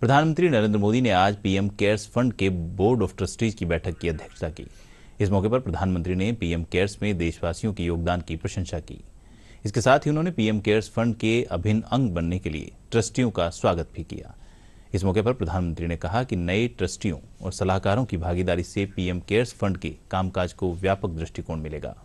प्रधानमंत्री नरेंद्र मोदी ने आज पीएम केयर्स फंड के बोर्ड ऑफ ट्रस्टीज की बैठक की अध्यक्षता की इस मौके पर प्रधानमंत्री ने पीएम केयर्स में देशवासियों के योगदान की प्रशंसा की इसके साथ ही उन्होंने पीएम केयर्स फंड के अभिन्न अंग बनने के लिए ट्रस्टियों का स्वागत भी किया इस मौके पर प्रधानमंत्री ने कहा कि नए ट्रस्टियों और सलाहकारों की भागीदारी से पीएम केयर्स फंड के कामकाज को व्यापक दृष्टिकोण मिलेगा